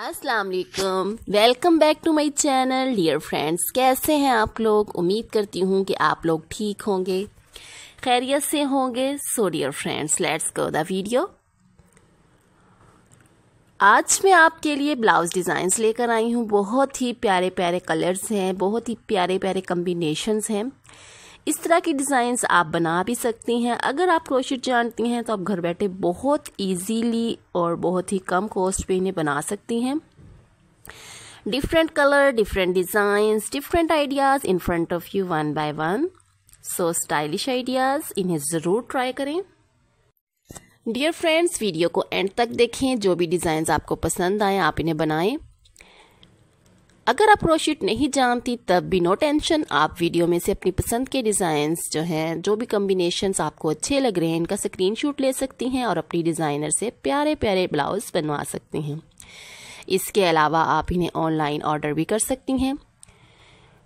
अस्सलाम वालेकुम welcome back to my channel dear friends कैसे हैं आप लोग उम्मीद करती हूँ कि आप लोग ठीक होंगे खैरियत से होंगे so dear friends let's go the video आज मैं आपके लिए ब्लाउज डिजाइन लेकर आई हूँ बहुत ही प्यारे प्यारे कलर्स हैं बहुत ही प्यारे प्यारे कम्बिनेशनस हैं इस तरह की डिज़ाइंस आप बना भी सकती हैं अगर आप क्रोशिट जानती हैं तो आप घर बैठे बहुत इजीली और बहुत ही कम कॉस्ट पे इन्हें बना सकती हैं different colour different designs different ideas in front of you one by one so stylish ideas इन्हें ज़रूर ट्राई करें डियर फ्रेंड्स वीडियो को एंड तक देखें जो भी डिज़ाइंस आपको पसंद आए आप इन्हें बनाएं अगर आप क्रोशीट नहीं जानती तब भी नो टेंशन आप वीडियो में से अपनी पसंद के डिजाइन जो हैं जो भी कम्बिनेशन आपको अच्छे लग रहे हैं इनका स्क्रीनशॉट ले सकती हैं और अपनी डिज़ाइनर से प्यारे प्यारे ब्लाउज बनवा सकती हैं इसके अलावा आप इन्हें ऑनलाइन ऑर्डर भी कर सकती हैं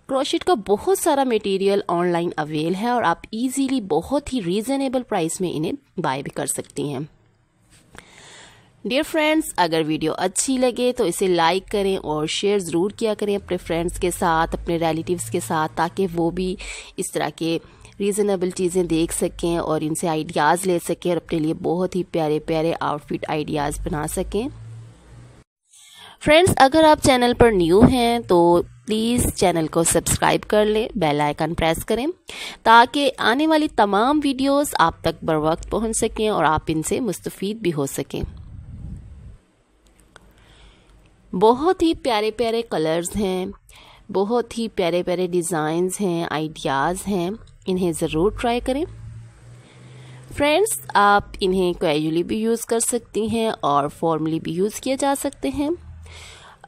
क्रोशिट का बहुत सारा मटेरियल ऑनलाइन अवेल है और आप इजीली बहुत ही रीज़नेबल प्राइस में इन्हें बाय भी कर सकती हैं डियर फ्रेंड्स अगर वीडियो अच्छी लगे तो इसे लाइक करें और शेयर ज़रूर किया करें अपने फ्रेंड्स के साथ अपने रिलेटिव्स के साथ ताकि वो भी इस तरह के रीज़नेबल चीज़ें देख सकें और इनसे आइडियाज़ ले सकें और अपने लिए बहुत ही प्यारे प्यारे आउटफिट आइडियाज़ बना सकें फ्रेंड्स अगर आप चैनल पर न्यू हैं तो प्लीज़ चैनल को सब्सक्राइब कर लें बेल आइकन प्रेस करें ताकि आने वाली तमाम वीडियोस आप तक बर वक्त पहुँच सकें और आप इनसे मुस्तफ़ भी हो सकें बहुत ही प्यारे प्यारे कलर्स हैं बहुत ही प्यारे प्यारे डिज़ाइंस हैं आइडियाज़ हैं इन्हें ज़रूर ट्राई करें फ्रेंड्स आप इन्हें कैजुअली भी यूज़ कर सकती हैं और फॉर्मली भी यूज़ किए जा सकते हैं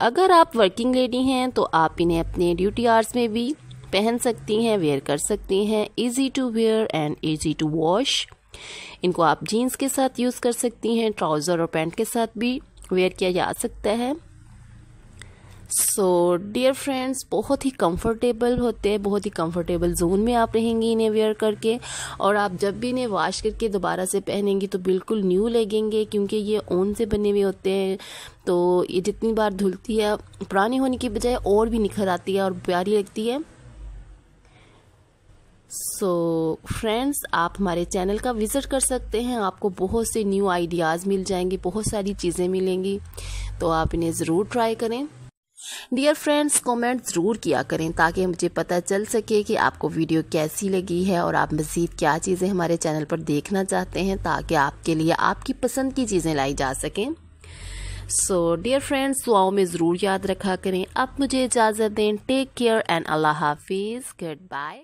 अगर आप वर्किंग लेडी हैं तो आप इन्हें अपने ड्यूटी आर्स में भी पहन सकती हैं वेयर कर सकती हैं easy to wear and easy to wash इनको आप जीन्स के साथ यूज़ कर सकती हैं ट्राउज़र और पैंट के साथ भी वेयर किया जा सकता है सो डियर फ्रेंड्स बहुत ही कंफर्टेबल होते हैं बहुत ही कंफर्टेबल जोन में आप रहेंगी इन्हें वेयर करके और आप जब भी इन्हें वॉश करके दोबारा से पहनेंगी तो बिल्कुल न्यू लगेंगे क्योंकि ये ऊन से बने हुए होते हैं तो ये जितनी बार धुलती है पुरानी होने की बजाय और भी निखर आती है और प्यारी लगती है सो so, फ्रेंड्स आप हमारे चैनल का विज़िट कर सकते हैं आपको बहुत से न्यू आइडियाज़ मिल जाएंगे बहुत सारी चीज़ें मिलेंगी तो आप इन्हें ज़रूर ट्राई करें डियर फ्रेंड्स कमेंट ज़रूर किया करें ताकि मुझे पता चल सके कि आपको वीडियो कैसी लगी है और आप मज़ीद क्या चीज़ें हमारे चैनल पर देखना चाहते हैं ताकि आपके लिए आपकी पसंद की चीज़ें लाई जा सकें सो डियर फ्रेंड्स दुआओं में ज़रूर याद रखा करें अब मुझे इजाज़त दें टेक केयर एंड अल्लाह हाफिज़ गुड बाय